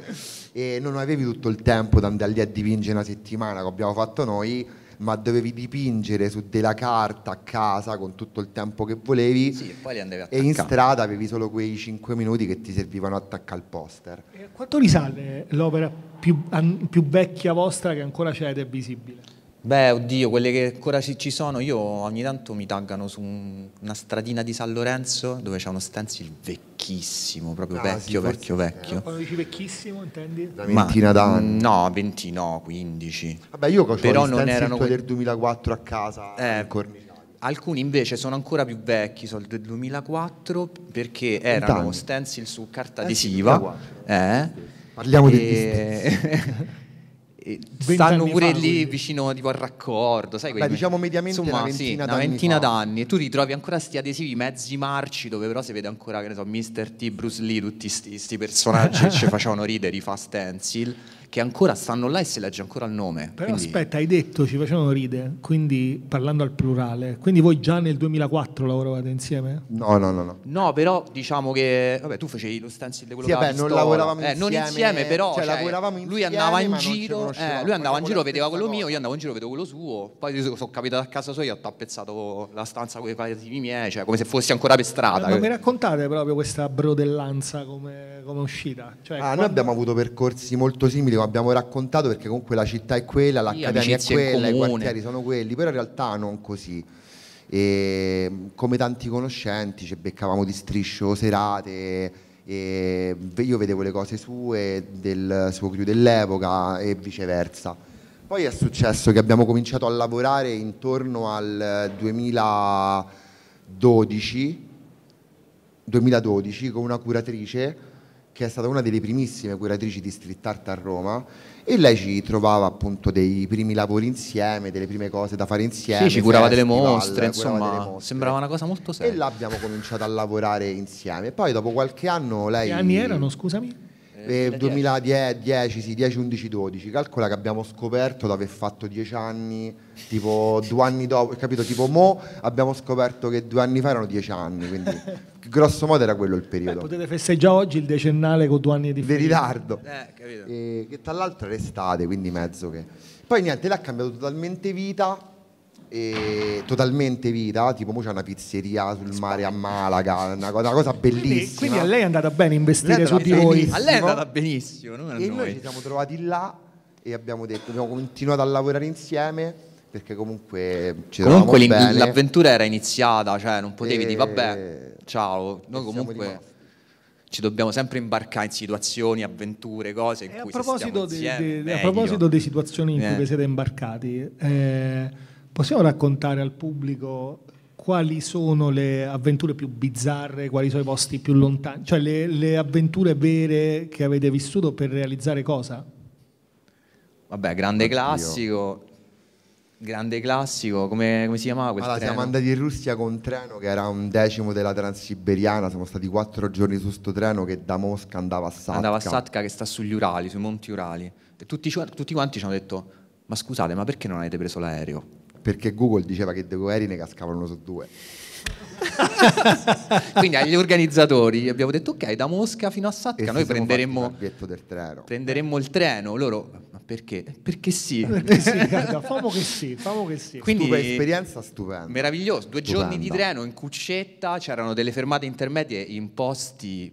e non avevi tutto il tempo da andare lì a dipingere una settimana come abbiamo fatto noi, ma dovevi dipingere su della carta a casa con tutto il tempo che volevi sì, e, e, in strada avevi solo quei 5 minuti che ti servivano a attaccare il poster. Eh, quanto risale l'opera più, più vecchia vostra che ancora c'è ed è visibile? Beh, oddio, quelle che ancora ci sono, io ogni tanto mi taggano su una stradina di San Lorenzo dove c'è uno stencil vecchissimo, proprio ah, vecchio, sì, vecchio, vecchio. Eh, quando dici vecchissimo intendi? Una ventina d'anni? No, 20 no, 15. Vabbè, io ho Però non erano del 2004 a casa. Eh, Alcuni invece sono ancora più vecchi, sono del 2004, perché erano stencil su carta eh adesiva. Eh, Parliamo e... di stanno pure fa, lì quindi. vicino tipo, al raccordo, sai? Beh, diciamo mediamente Insomma, una ventina, sì, d'anni, una ventina d'anni, E tu ritrovi ancora questi adesivi mezzi marci dove però si vede ancora, che ne so, Mr. T, Bruce Lee, tutti questi personaggi che ci facevano ridere, i fast stencil che ancora stanno là e si legge ancora il nome. Però quindi... aspetta, hai detto, ci facevano ride, quindi parlando al plurale, quindi voi già nel 2004 lavoravate insieme? No, no, no. No, no però diciamo che, vabbè, tu facevi lo stencil quello sì, vabbè, non lavoravamo eh, insieme. Non insieme, però cioè, cioè, insieme, eh, lui andava in giro, eh, lui andava in giro, vedeva quello mio, io andavo in giro, vedevo quello suo, poi sono capitato a casa sua, e ho tappezzato la stanza con i creativi miei, cioè come se fossi ancora per strada. Ma, mi raccontate proprio questa brodellanza come, come uscita? Cioè, ah, quando... noi abbiamo avuto percorsi molto simili lo abbiamo raccontato perché comunque la città è quella, l'accademia è quella, i quartieri sono quelli, però in realtà non così. E ehm, come tanti conoscenti ci beccavamo di striscio serate, ehm, e io vedevo le cose sue, del suo crew dell'epoca e viceversa. Poi è successo che abbiamo cominciato a lavorare intorno al 2012, 2012 con una curatrice che è stata una delle primissime curatrici di street art a Roma e lei ci trovava appunto dei primi lavori insieme, delle prime cose da fare insieme. Sì, ci curava delle mostre, insomma, delle mostre. sembrava una cosa molto seria. E l'abbiamo cominciato a lavorare insieme. Poi dopo qualche anno lei... Che anni erano, scusami? 2010, eh, sì, 10, 11, 12. Calcola che abbiamo scoperto di aver fatto 10 anni, tipo due anni dopo, capito? Tipo mo abbiamo scoperto che due anni fa erano 10 anni, quindi grosso modo era quello il eh, periodo. Beh, potete festeggiare oggi il decennale con due anni di, di ritardo. Eh, capito. E, eh, che tra l'altro era estate, quindi mezzo che... Poi niente, l'ha cambiato totalmente vita totalmente vita, tipo mo c'è una pizzeria sul mare a Malaga, una cosa, una cosa bellissima. Quindi, quindi, a lei è andata bene investire su di voi. A lei è andata benissimo. Non e noi. ci siamo trovati là e abbiamo detto, abbiamo continuato a lavorare insieme perché comunque ci comunque l'avventura era iniziata, cioè non potevi e... dire vabbè, ciao, noi comunque ci dobbiamo sempre imbarcare in situazioni, avventure, cose in e cui a proposito, di, di, a proposito di situazioni in eh. cui vi siete imbarcati, eh, Possiamo raccontare al pubblico quali sono le avventure più bizzarre, quali sono i posti più lontani, cioè le, le avventure vere che avete vissuto per realizzare cosa? Vabbè, grande Oddio. classico, Grande classico, come, come si chiamava questo? Allora, treno? siamo andati in Russia con un treno che era un decimo della Transiberiana, siamo stati quattro giorni su sto treno che da Mosca andava a Satka. Andava a Satka che sta sugli Urali, sui monti Urali. E tutti, tutti quanti ci hanno detto, ma scusate, ma perché non avete preso l'aereo? perché Google diceva che De Gueri ne cascavano uno su due. Quindi agli organizzatori abbiamo detto ok, da Mosca fino a Satka noi prenderemmo il, prenderemmo il treno. Loro ma perché? Perché sì. Eh, perché sì, famo che sì, famo che sì. Quindi Stupa, esperienza stupenda. Meraviglioso, due stupenda. giorni di treno in cuccetta, c'erano delle fermate intermedie in posti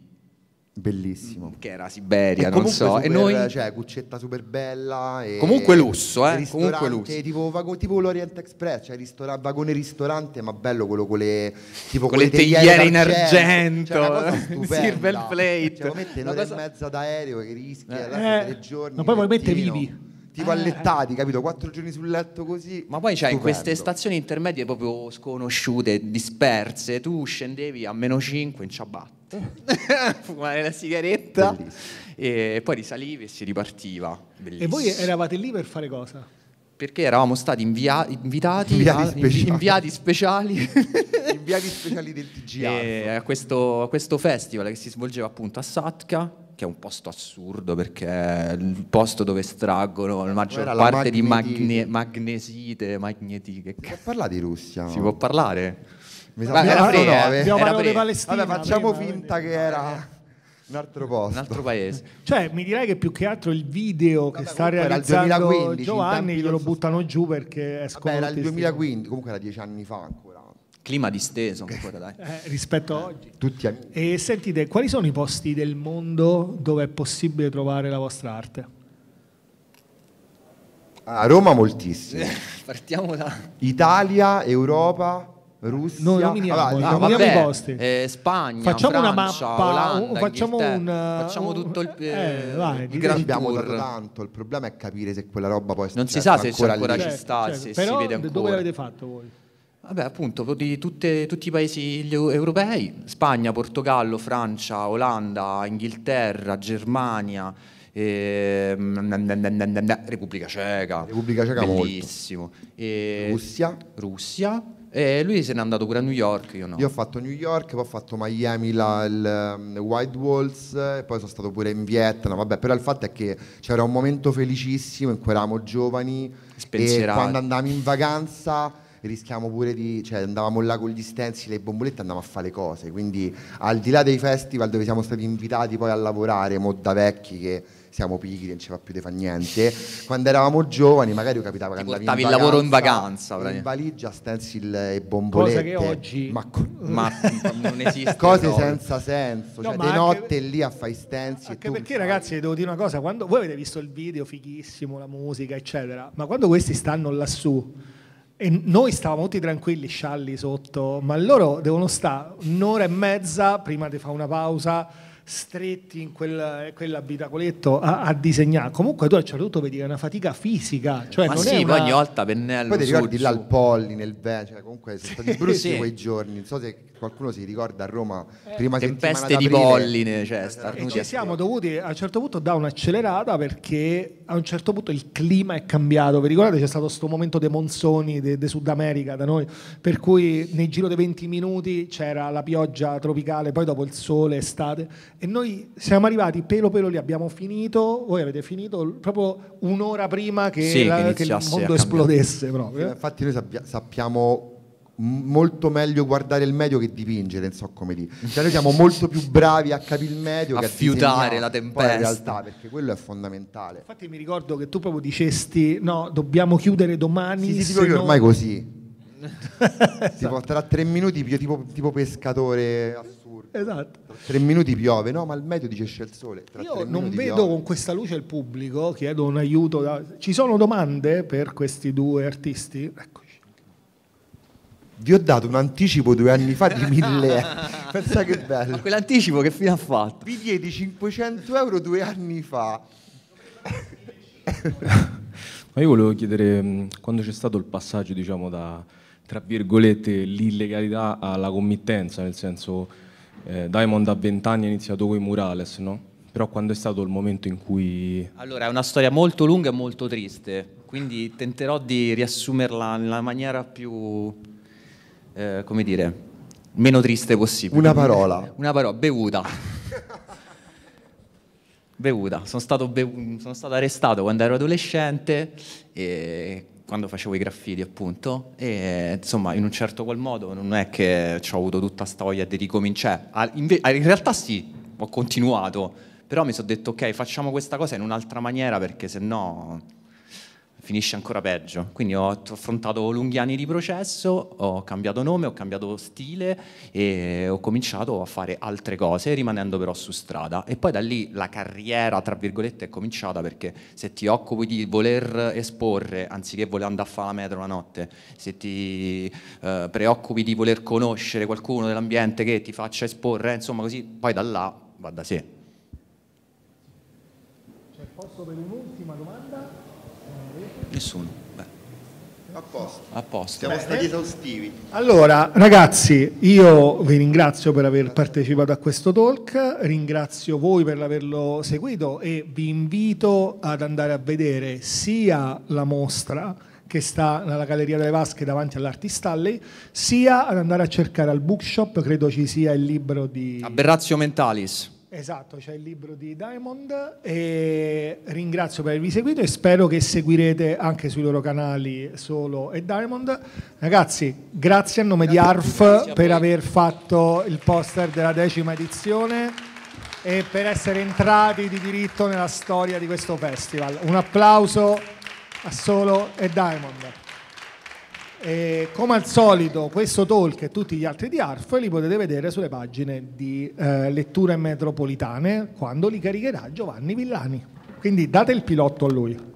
Bellissimo. Mm, che era Siberia, non so. Super, e noi... Cioè, cuccetta super bella. E... Comunque lusso, eh? Comunque lusso. Tipo, vago, tipo l'Orient Express, cioè ristora- vagone ristorante, ma bello quello con le... Tipo, con, le teiere in cioè, argento. argento. Cioè, Silver plate. Cioè, lo mette in mezzo ad aereo che rischia eh, eh, tre giorni. Ma poi vuoi mettere vivi tipo ah, allettati, capito? Quattro giorni sul letto così. Ma poi c'è cioè, in queste stazioni intermedie proprio sconosciute, disperse, tu scendevi a meno 5 in ciabatte, fumare la sigaretta Bellissimo. e poi risalivi e si ripartiva. Bellissimo. E voi eravate lì per fare cosa? Perché eravamo stati invia- invitati, inviati, speciali. inviati speciali, inviati speciali del TGA. A eh, questo, questo festival che si svolgeva appunto a Satka che è un posto assurdo perché è il posto dove estraggono la maggior la parte magneti... di magne, magnesite, magnetiche. Si può parlare di Russia? Si può parlare? Mi sa... era pre, no, eh. abbiamo parlato di Palestina. Vabbè, facciamo prima, finta che era un altro posto. Un altro paese. Cioè, mi direi che più che altro il video Vabbè, che sta realizzando 2015, Giovanni glielo buttano giù perché è Vabbè, era il 2015, comunque era dieci anni fa clima disteso ancora, eh, dai. Eh, rispetto a eh, oggi. Tutti amici. E sentite, quali sono i posti del mondo dove è possibile trovare la vostra arte? A Roma moltissimi. Eh, partiamo da... Italia, Europa, Russia... No, nominiamo, ah, allora, nominiamo i ah, posti. Eh, Spagna, Facciamo Francia, una mappa, Olanda, facciamo, un, facciamo tutto il, eh, eh vai, il gran abbiamo dato tanto, il problema è capire se quella roba poi... Non si sa se ancora, ancora ci sta, certo, se però si vede ancora. Dove l'avete fatto voi? Vabbè, appunto, di tutte, tutti i paesi europei, Spagna, Portogallo, Francia, Olanda, Inghilterra, Germania, e... Ehm, Repubblica Ceca. Repubblica Ceca Bellissimo. E... Russia. Russia. E lui se n'è andato pure a New York, io no. Io ho fatto New York, poi ho fatto Miami, la, il, ehm, White Walls, poi sono stato pure in Vietnam, vabbè, però il fatto è che c'era un momento felicissimo in cui eravamo giovani Spensierati. e quando andavamo in vacanza rischiamo pure di, cioè andavamo là con gli stencil e le bombolette andavamo a fare cose, quindi al di là dei festival dove siamo stati invitati poi a lavorare, mo da vecchi che siamo pigri, non ci va più di fa niente. Quando eravamo giovani, magari capitava che andavi in vacanza, il lavoro in vacanza, in valigia, stencil e bombolette. Cosa che oggi ma, con... ma non esiste. Cose no. senza senso, no, cioè di notte lì a fai stencil anche perché ragazzi devo dire una cosa, quando voi avete visto il video fighissimo, la musica, eccetera, ma quando questi stanno lassù e noi stavamo tutti tranquilli, scialli sotto, ma loro devono stare un'ora e mezza prima di fare una pausa, stretti in quel, quell'abitacoletto a, a, disegnare. Comunque tu a un certo punto vedi che è una fatica fisica. Cioè ma non sì, è una... ogni volta pennello. Poi ti ricordi su, là al polline, nel bel, cioè comunque sono stati brutti sì. quei giorni. Non so se qualcuno si ricorda a Roma prima eh, prima tempeste di polline cioè, esatto. e ci siamo dovuti a un certo punto da un'accelerata perché a un certo punto il clima è cambiato vi ricordate c'è stato questo momento dei monzoni del de Sud America da noi per cui nel giro dei 20 minuti c'era la pioggia tropicale poi dopo il sole estate e noi siamo arrivati pelo pelo lì abbiamo finito voi avete finito proprio un'ora prima che, sì, la, che, che il mondo esplodesse proprio. Eh. infatti noi sappiamo molto meglio guardare il medio che dipingere, non so come dire. Cioè noi siamo molto più bravi a capire il medio a che a fiutare la tempesta. in realtà, perché quello è fondamentale. Infatti mi ricordo che tu proprio dicesti "No, dobbiamo chiudere domani". Sì, sì, sì non... ormai così. esatto. porterà tre minuti tipo, tipo pescatore assurdo. Esatto. Tre minuti piove, no? Ma il medio dice c'è il sole. Tra Io non vedo piove. con questa luce il pubblico, chiedo un aiuto. Da... Ci sono domande per questi due artisti? Ecco vi ho dato un anticipo due anni fa di 1000 euro. Pensa che bello. Ma quell'anticipo che fine ha fatto? Vi diedi 500 euro due anni fa. Ma io volevo chiedere, mm, quando c'è stato il passaggio, diciamo, da, tra virgolette, l'illegalità alla committenza, nel senso, eh, Diamond a 20 anni ha iniziato con i murales, no? Però quando è stato il momento in cui... Allora, è una storia molto lunga e molto triste, quindi tenterò di riassumerla nella maniera più eh, come dire, meno triste possibile. Una parola. Una parola, bevuta. bevuta. Sono stato, bev- sono stato arrestato quando ero adolescente e quando facevo i graffiti appunto e insomma in un certo qual modo non è che ho avuto tutta sta voglia di ricominciare in realtà sì ho continuato però mi sono detto ok facciamo questa cosa in un'altra maniera perché se no finisce ancora peggio. Quindi ho affrontato lunghi anni di processo, ho cambiato nome, ho cambiato stile e ho cominciato a fare altre cose, rimanendo però su strada. E poi da lì la carriera, tra virgolette, è cominciata perché se ti occupi di voler esporre, anziché voler andare a fare la metro la notte, se ti eh, preoccupi di voler conoscere qualcuno dell'ambiente che ti faccia esporre, eh, insomma così, poi da là va da sé. C'è cioè, posto per un'ultima domanda? Nessuno. Beh. A posto. A posto. Siamo Beh, stati esaustivi. Allora, ragazzi, io vi ringrazio per aver partecipato a questo talk, ringrazio voi per averlo seguito e vi invito ad andare a vedere sia la mostra che sta nella Galleria delle Vasche davanti all'Artistalley, sia ad andare a cercare al bookshop, credo ci sia il libro di... Aberrazio Mentalis. Esatto, c'è il libro di Diamond e ringrazio per avervi seguito e spero che seguirete anche sui loro canali Solo e Diamond. Ragazzi, grazie a nome grazie di ARF per aver fatto il poster della decima edizione e per essere entrati di diritto nella storia di questo festival. Un applauso a Solo e Diamond. E come al solito, questo talk e tutti gli altri di ARF li potete vedere sulle pagine di eh, Letture Metropolitane quando li caricherà Giovanni Villani. Quindi date il pilotto a lui.